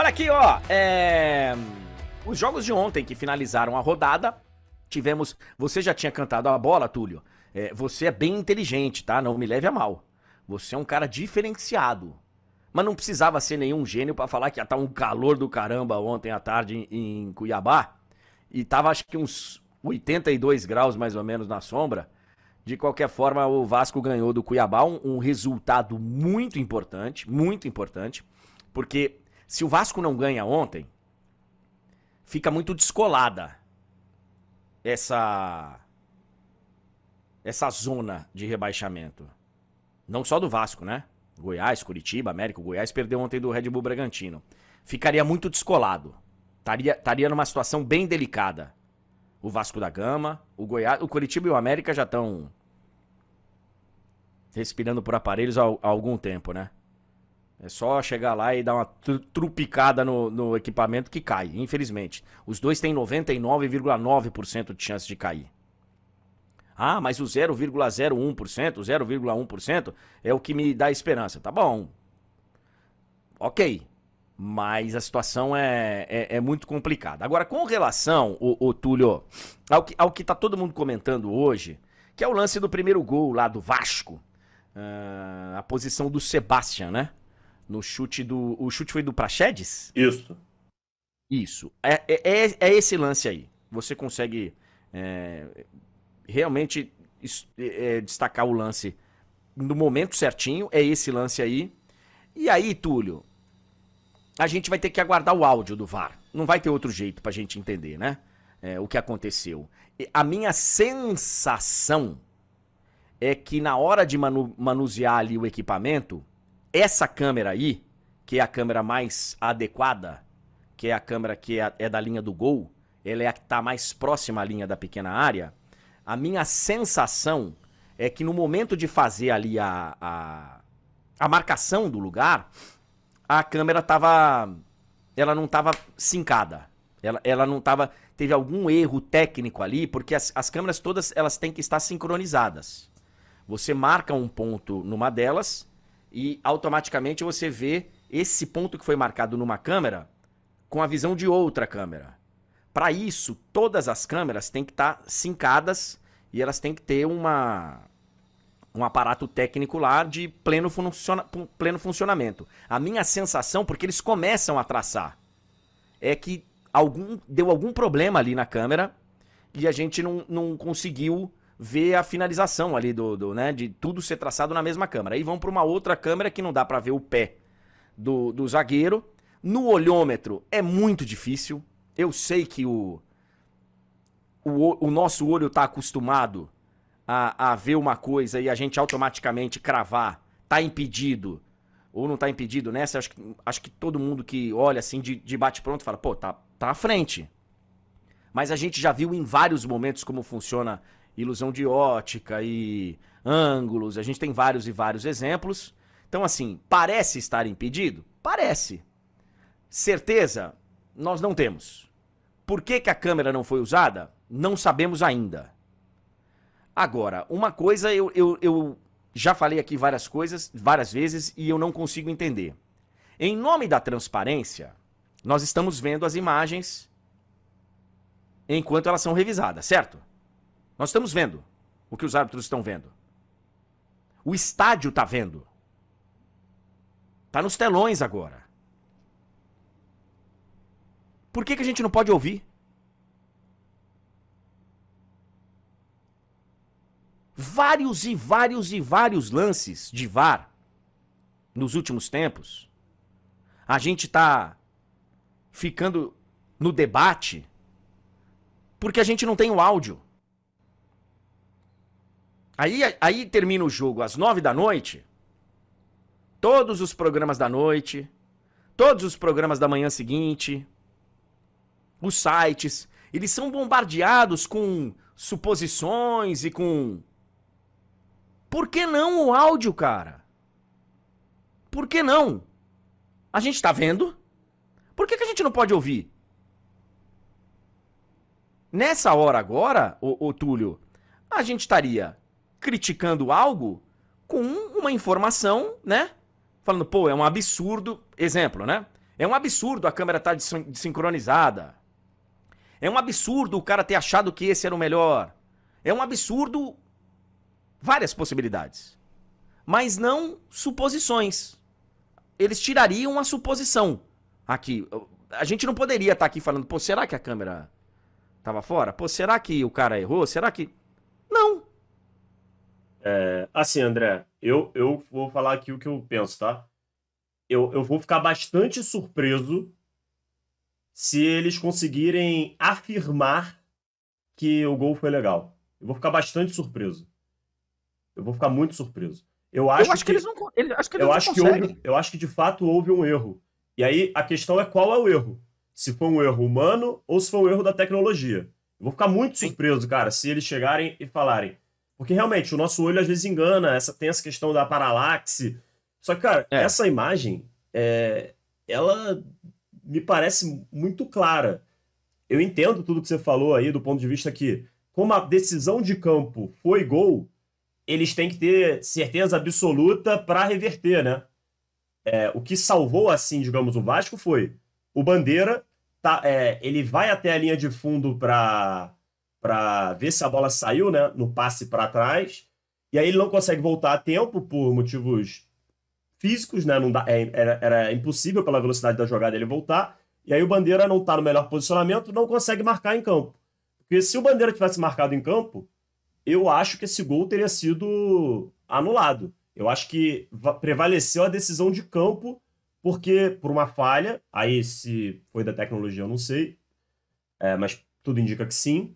Olha aqui, ó. É... Os jogos de ontem que finalizaram a rodada. Tivemos. Você já tinha cantado a bola, Túlio? É, você é bem inteligente, tá? Não me leve a mal. Você é um cara diferenciado. Mas não precisava ser nenhum gênio para falar que ia estar tá um calor do caramba ontem à tarde em, em Cuiabá. E tava acho que uns 82 graus mais ou menos na sombra. De qualquer forma, o Vasco ganhou do Cuiabá um, um resultado muito importante, muito importante, porque se o Vasco não ganha ontem, fica muito descolada essa essa zona de rebaixamento. Não só do Vasco, né? Goiás, Curitiba, América, o Goiás perdeu ontem do Red Bull Bragantino. Ficaria muito descolado. Estaria, numa situação bem delicada. O Vasco da Gama, o Goiás, o Curitiba e o América já estão respirando por aparelhos há, há algum tempo, né? É só chegar lá e dar uma trupicada no, no equipamento que cai, infelizmente. Os dois têm 99,9% de chance de cair. Ah, mas o 0,01%, 0,1% é o que me dá esperança. Tá bom. Ok. Mas a situação é, é, é muito complicada. Agora, com relação, o, Túlio, ao que, ao que tá todo mundo comentando hoje, que é o lance do primeiro gol lá do Vasco. Uh, a posição do Sebastian, né? No chute do. O chute foi do Praxedes? Isso. Isso. É, é, é, é esse lance aí. Você consegue é, realmente é, é, destacar o lance no momento certinho. É esse lance aí. E aí, Túlio, a gente vai ter que aguardar o áudio do VAR. Não vai ter outro jeito pra gente entender, né? É, o que aconteceu. A minha sensação é que na hora de manu manusear ali o equipamento essa câmera aí, que é a câmera mais adequada, que é a câmera que é, é da linha do Gol, ela é a que está mais próxima à linha da pequena área. A minha sensação é que no momento de fazer ali a, a, a marcação do lugar, a câmera tava. Ela não tava sincada. Ela, ela não tava. Teve algum erro técnico ali, porque as, as câmeras todas elas têm que estar sincronizadas. Você marca um ponto numa delas, e automaticamente você vê esse ponto que foi marcado numa câmera com a visão de outra câmera. Para isso, todas as câmeras têm que estar tá sincadas e elas têm que ter uma um aparato técnico lá de pleno, funciona, pleno funcionamento. A minha sensação, porque eles começam a traçar, é que algum deu algum problema ali na câmera e a gente não, não conseguiu ver a finalização ali do, do né, de tudo ser traçado na mesma câmera. Aí vão para uma outra câmera que não dá para ver o pé do, do zagueiro. No olhômetro é muito difícil. Eu sei que o, o, o nosso olho está acostumado a, a ver uma coisa e a gente automaticamente cravar, tá impedido ou não tá impedido nessa, né? acho que, acho que todo mundo que olha assim de, de bate-pronto fala, pô, tá, tá à frente. Mas a gente já viu em vários momentos como funciona ilusão de ótica e ângulos. A gente tem vários e vários exemplos. Então, assim, parece estar impedido? Parece. Certeza? Nós não temos. Por que, que a câmera não foi usada? Não sabemos ainda. Agora, uma coisa eu, eu, eu já falei aqui várias coisas, várias vezes, e eu não consigo entender. Em nome da transparência, nós estamos vendo as imagens enquanto elas são revisadas, certo? Nós estamos vendo o que os árbitros estão vendo. O estádio está vendo. Está nos telões agora. Por que, que a gente não pode ouvir? Vários e vários e vários lances de VAR nos últimos tempos. A gente está ficando no debate porque a gente não tem o áudio. Aí, aí termina o jogo às nove da noite. Todos os programas da noite. Todos os programas da manhã seguinte. Os sites. Eles são bombardeados com suposições e com. Por que não o áudio, cara? Por que não? A gente tá vendo? Por que, que a gente não pode ouvir? Nessa hora agora, o ô Túlio, a gente estaria criticando algo com uma informação, né? Falando, pô, é um absurdo. Exemplo, né? É um absurdo a câmera estar tá desincronizada. É um absurdo o cara ter achado que esse era o melhor. É um absurdo várias possibilidades. Mas não suposições. Eles tirariam a suposição aqui. A gente não poderia estar tá aqui falando, pô, será que a câmera estava fora? Pô, será que o cara errou? Será que. Não. É, assim, André, eu, eu vou falar aqui o que eu penso, tá? Eu, eu vou ficar bastante surpreso se eles conseguirem afirmar que o gol foi legal. Eu vou ficar bastante surpreso. Eu vou ficar muito surpreso. Eu acho, eu acho que, que, eles não, ele, acho que eles eu acho conseguem. que houve, Eu acho que de fato houve um erro. E aí a questão é qual é o erro. Se foi um erro humano ou se foi um erro da tecnologia. Eu vou ficar muito surpreso, cara, se eles chegarem e falarem porque realmente, o nosso olho às vezes engana, essa, tem essa questão da paralaxe. Só que, cara, é. essa imagem, é, ela me parece muito clara. Eu entendo tudo que você falou aí, do ponto de vista que, como a decisão de campo foi gol, eles têm que ter certeza absoluta para reverter, né? É, o que salvou, assim, digamos, o Vasco foi o Bandeira, tá, é, ele vai até a linha de fundo para para ver se a bola saiu, né, no passe para trás. E aí ele não consegue voltar a tempo por motivos físicos, né? Não dá, é, era, era impossível pela velocidade da jogada ele voltar. E aí o Bandeira não está no melhor posicionamento, não consegue marcar em campo. Porque se o Bandeira tivesse marcado em campo, eu acho que esse gol teria sido anulado. Eu acho que prevaleceu a decisão de campo, porque por uma falha, aí se foi da tecnologia eu não sei, é, mas tudo indica que sim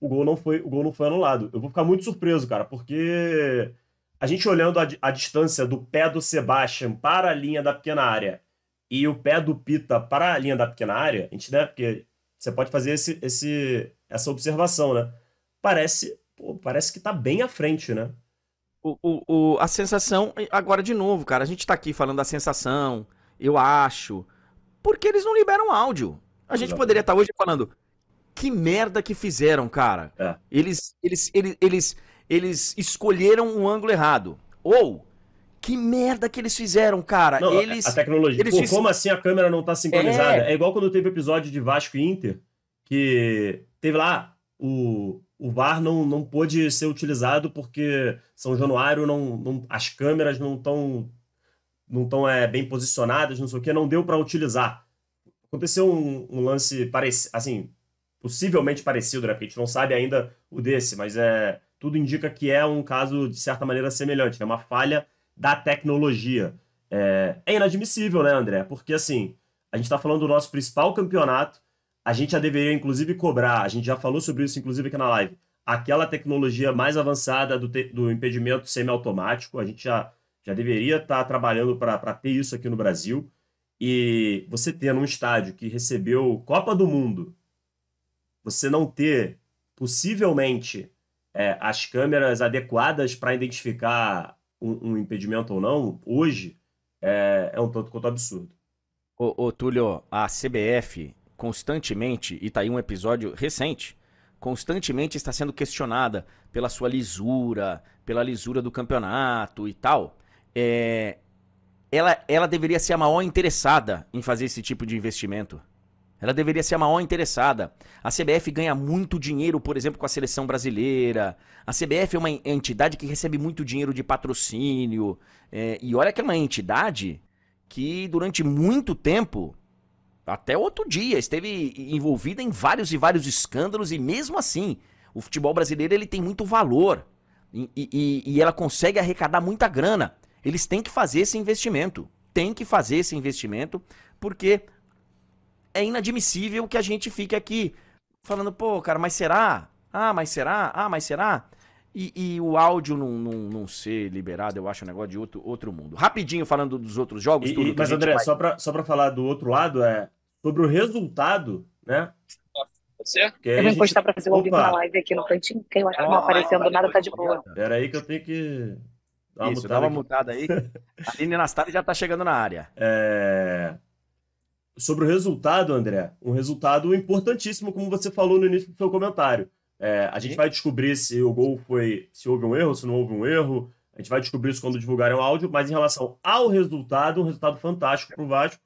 o gol não foi, o gol não foi anulado. Eu vou ficar muito surpreso, cara, porque a gente olhando a, a distância do pé do Sebastian para a linha da pequena área e o pé do Pita para a linha da pequena área, a gente, né, porque você pode fazer esse, esse, essa observação, né? Parece, pô, parece que está bem à frente, né? O, o, o, a sensação, agora de novo, cara, a gente está aqui falando da sensação, eu acho, porque eles não liberam áudio. A gente poderia estar tá hoje falando, que merda que fizeram, cara. É. Eles, eles, eles, eles, eles escolheram um ângulo errado. Ou que merda que eles fizeram, cara. Não, eles, a tecnologia. Eles Pô, disse... como assim a câmera não tá sincronizada? É... é igual quando teve o episódio de Vasco e Inter, que teve lá o, o VAR não, não pôde ser utilizado porque São Januário não, não as câmeras não estão não tão, é, bem posicionadas, não sei o que, não deu para utilizar. Aconteceu um, um lance parecido, assim, possivelmente parecido, né? Porque a gente não sabe ainda o desse, mas é tudo indica que é um caso de certa maneira semelhante, é né? uma falha da tecnologia. É, é inadmissível, né, André? Porque assim, a gente está falando do nosso principal campeonato, a gente já deveria inclusive cobrar, a gente já falou sobre isso inclusive aqui na live, aquela tecnologia mais avançada do, te, do impedimento semiautomático, a gente já, já deveria estar tá trabalhando para ter isso aqui no Brasil. E você ter num estádio que recebeu Copa do Mundo, você não ter possivelmente é, as câmeras adequadas para identificar um, um, impedimento ou não, hoje, é, é um tanto quanto absurdo. Ô, ô, Túlio, a CBF constantemente, e tá aí um episódio recente, constantemente está sendo questionada pela sua lisura, pela lisura do campeonato e tal. É, ela, ela deveria ser a maior interessada em fazer esse tipo de investimento. Ela deveria ser a maior interessada. A CBF ganha muito dinheiro, por exemplo, com a seleção brasileira. A CBF é uma entidade que recebe muito dinheiro de patrocínio. É, e olha que é uma entidade que durante muito tempo, até outro dia, esteve envolvida em vários e vários escândalos. E mesmo assim, o futebol brasileiro ele tem muito valor. e, e, e ela consegue arrecadar muita grana. Eles têm que fazer esse investimento. Tem que fazer esse investimento, porque é inadmissível que a gente fique aqui falando, pô, cara, mas será? Ah, mas será? Ah, mas será? E, e o áudio não, não, não, ser liberado, eu acho um negócio de outro, outro mundo. Rapidinho, falando dos outros jogos. E, tudo, e, mas, André, vai... só para só pra falar do outro lado, é sobre o resultado, né? Você? Que eu vou gente... encostar para fazer uma vídeo na live aqui no cantinho, que eu acho que não ah, aparecendo nada, tá de boa. Pera aí que eu tenho que. Dá uma Isso, mutada dá uma mutada aí. a Aline Anastália já tá chegando na área. É sobre o resultado, André, um resultado importantíssimo, como você falou no início do seu comentário. É, a gente vai descobrir se o gol foi. se houve um erro, se não houve um erro. A gente vai descobrir isso quando divulgarem o áudio, mas em relação ao resultado, um resultado fantástico para o Vasco.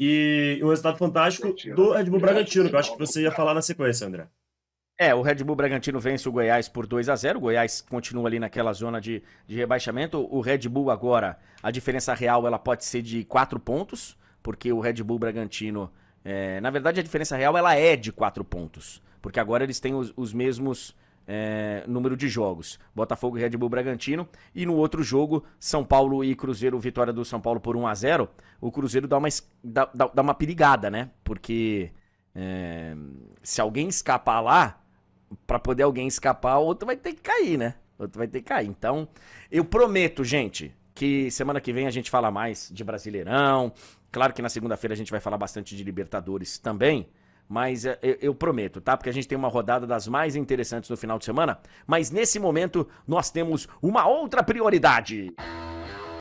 E um resultado fantástico do Red Bull Bragantino, que eu acho que você ia falar na sequência, André. É, o Red Bull Bragantino vence o Goiás por 2 a 0 O Goiás continua ali naquela zona de, de rebaixamento. O Red Bull agora, a diferença real ela pode ser de 4 pontos porque o Red Bull Bragantino. É, na verdade, a diferença real ela é de quatro pontos. Porque agora eles têm os, os mesmos. É, número de jogos. Botafogo e Red Bull Bragantino. E no outro jogo, São Paulo e Cruzeiro, vitória do São Paulo por 1 a 0 O Cruzeiro dá uma, dá, dá uma perigada, né? Porque é, se alguém escapar lá, para poder alguém escapar, o outro vai ter que cair, né? O outro vai ter que cair. Então, eu prometo, gente, que semana que vem a gente fala mais de Brasileirão. Claro que na segunda-feira a gente vai falar bastante de Libertadores também. Mas eh, eu, prometo, tá? Porque a gente tem uma rodada das mais interessantes no final de semana. Mas nesse momento nós temos uma outra prioridade. Música